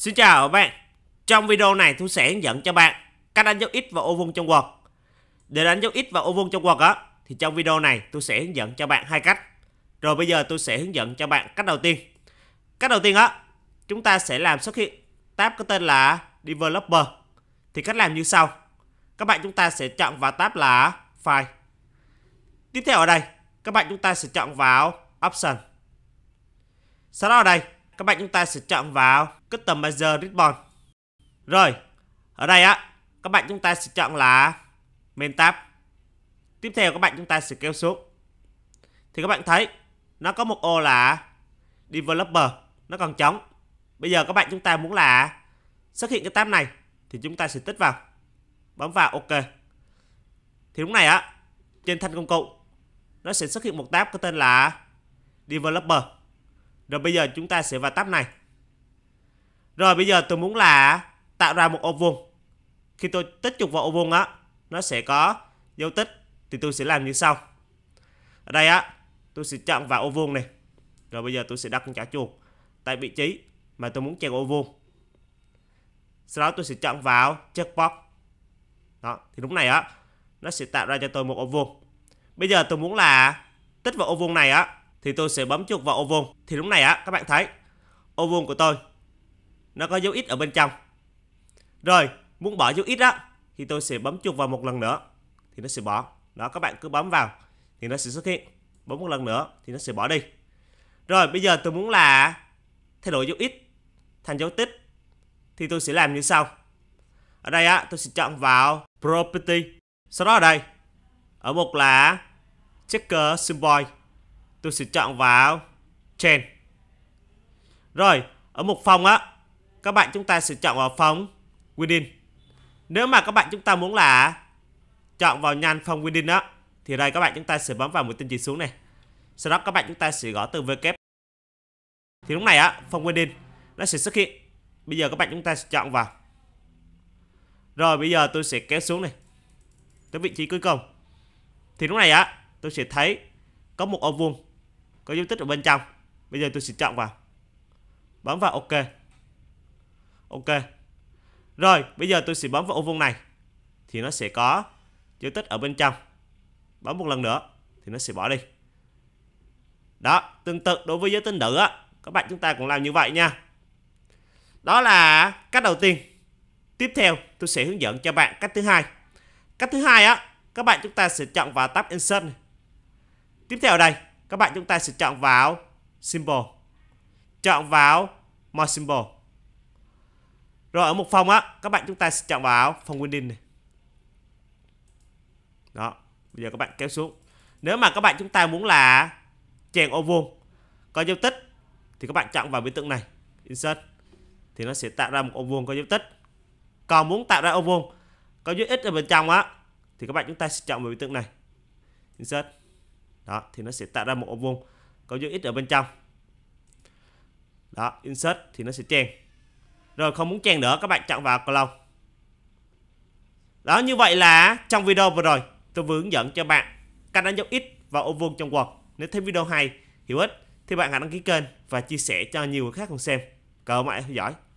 Xin chào các bạn. Trong video này tôi sẽ hướng dẫn cho bạn cách đánh dấu x và ô vuông trong Word. Để đánh dấu x và ô vuông trong Word á thì trong video này tôi sẽ hướng dẫn cho bạn hai cách. Rồi bây giờ tôi sẽ hướng dẫn cho bạn cách đầu tiên. Cách đầu tiên á, chúng ta sẽ làm xuất hiện tab có tên là developer. Thì cách làm như sau. Các bạn chúng ta sẽ chọn vào tab là file. Tiếp theo ở đây, các bạn chúng ta sẽ chọn vào option. Sau đó ở đây, các bạn chúng ta sẽ chọn vào Customizer Ribbon. Rồi, ở đây á, các bạn chúng ta sẽ chọn là Main Tab. Tiếp theo các bạn chúng ta sẽ kéo xuống. Thì các bạn thấy nó có một ô là Developer, nó còn trống. Bây giờ các bạn chúng ta muốn là xuất hiện cái tab này thì chúng ta sẽ tích vào. Bấm vào OK. Thì lúc này á, trên thanh công cụ nó sẽ xuất hiện một tab có tên là Developer rồi bây giờ chúng ta sẽ vào tab này. Rồi bây giờ tôi muốn là tạo ra một ô vuông. Khi tôi tích trục vào ô vuông á, nó sẽ có dấu tích thì tôi sẽ làm như sau. Ở đây á, tôi sẽ chọn vào ô vuông này. Rồi bây giờ tôi sẽ đặt con chảo chuột tại vị trí mà tôi muốn chèn ô vuông. Sau đó tôi sẽ chọn vào checkbox. Đó, thì lúc này á, nó sẽ tạo ra cho tôi một ô vuông. Bây giờ tôi muốn là tích vào ô vuông này á thì tôi sẽ bấm chuột vào ô vuông thì lúc này á các bạn thấy ô vuông của tôi nó có dấu ít ở bên trong rồi muốn bỏ dấu ít á thì tôi sẽ bấm chuột vào một lần nữa thì nó sẽ bỏ đó các bạn cứ bấm vào thì nó sẽ xuất hiện bấm một lần nữa thì nó sẽ bỏ đi rồi bây giờ tôi muốn là thay đổi dấu ít thành dấu tích thì tôi sẽ làm như sau ở đây á tôi sẽ chọn vào property sau đó ở đây ở mục là checker symbol tôi sẽ chọn vào trên rồi ở một phòng á các bạn chúng ta sẽ chọn vào phòng within nếu mà các bạn chúng ta muốn là chọn vào nhan phòng within đó thì đây các bạn chúng ta sẽ bấm vào một tên chỉ xuống này sau đó các bạn chúng ta sẽ gõ từ kép thì lúc này á phòng within nó sẽ xuất hiện bây giờ các bạn chúng ta sẽ chọn vào rồi bây giờ tôi sẽ kéo xuống này tới vị trí cuối cùng thì lúc này á tôi sẽ thấy có một ô vuông có dấu tích ở bên trong bây giờ tôi sẽ chọn vào bấm vào ok ok rồi bây giờ tôi sẽ bấm vào ô vuông này thì nó sẽ có dấu tích ở bên trong bấm một lần nữa thì nó sẽ bỏ đi đó tương tự đối với giới tính nữ á các bạn chúng ta cũng làm như vậy nha đó là cách đầu tiên tiếp theo tôi sẽ hướng dẫn cho bạn cách thứ hai cách thứ hai á các bạn chúng ta sẽ chọn vào tab insert này. tiếp theo đây các bạn chúng ta sẽ chọn vào symbol chọn vào more symbol rồi ở một phòng á các bạn chúng ta sẽ chọn vào phòng winning này đó bây giờ các bạn kéo xuống nếu mà các bạn chúng ta muốn là chèn ô vuông có dấu tích thì các bạn chọn vào biểu tượng này insert thì nó sẽ tạo ra một ô vuông có dấu tích còn muốn tạo ra ô vuông có dấu x ở bên trong á thì các bạn chúng ta sẽ chọn vào biểu tượng này insert đó thì nó sẽ tạo ra một ô vuông có dấu x ở bên trong đó insert thì nó sẽ chèn. rồi không muốn chèn nữa các bạn chọn vào clone đó như vậy là trong video vừa rồi tôi vừa hướng dẫn cho bạn cách đánh dấu x vào ô vuông trong Word nếu thấy video hay hữu ích thì bạn hãy đăng ký kênh và chia sẻ cho nhiều người khác cùng xem cảm ơn người theo dõi